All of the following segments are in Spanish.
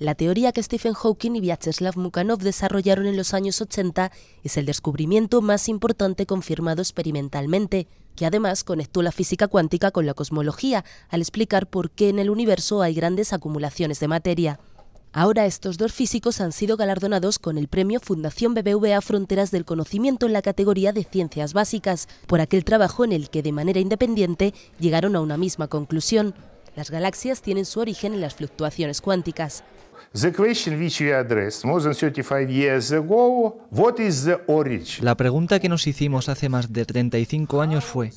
La teoría que Stephen Hawking y Vyacheslav Mukhanov desarrollaron en los años 80 es el descubrimiento más importante confirmado experimentalmente, que además conectó la física cuántica con la cosmología al explicar por qué en el universo hay grandes acumulaciones de materia. Ahora estos dos físicos han sido galardonados con el premio Fundación BBVA Fronteras del Conocimiento en la categoría de Ciencias Básicas, por aquel trabajo en el que de manera independiente llegaron a una misma conclusión, las galaxias tienen su origen en las fluctuaciones cuánticas. La pregunta que nos hicimos hace más de 35 años fue,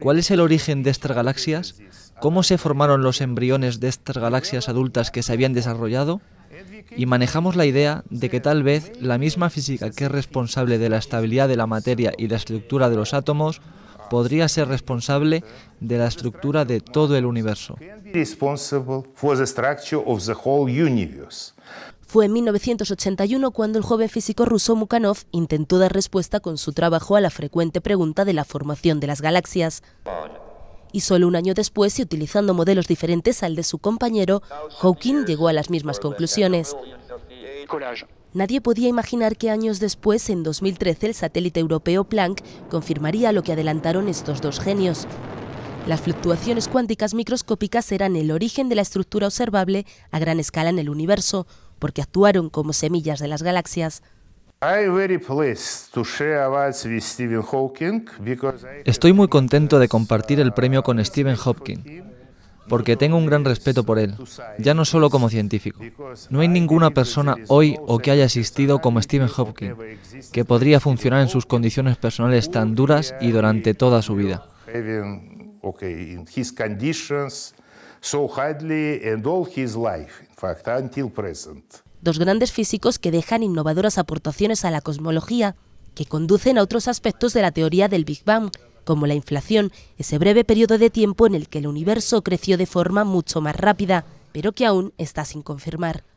¿cuál es el origen de estas galaxias? ¿Cómo se formaron los embriones de estas galaxias adultas que se habían desarrollado? Y manejamos la idea de que tal vez la misma física que es responsable de la estabilidad de la materia y la estructura de los átomos podría ser responsable de la estructura de todo el universo. Fue en 1981 cuando el joven físico ruso Mukhanov intentó dar respuesta con su trabajo a la frecuente pregunta de la formación de las galaxias. Y solo un año después, y utilizando modelos diferentes al de su compañero, Hawking llegó a las mismas conclusiones. Nadie podía imaginar que años después, en 2013, el satélite europeo Planck confirmaría lo que adelantaron estos dos genios. Las fluctuaciones cuánticas microscópicas eran el origen de la estructura observable a gran escala en el universo, porque actuaron como semillas de las galaxias. Estoy muy contento de compartir el premio con Stephen Hawking porque tengo un gran respeto por él, ya no solo como científico. No hay ninguna persona hoy o que haya existido como Stephen Hopkins, que podría funcionar en sus condiciones personales tan duras y durante toda su vida. Dos grandes físicos que dejan innovadoras aportaciones a la cosmología, que conducen a otros aspectos de la teoría del Big Bang como la inflación, ese breve periodo de tiempo en el que el universo creció de forma mucho más rápida, pero que aún está sin confirmar.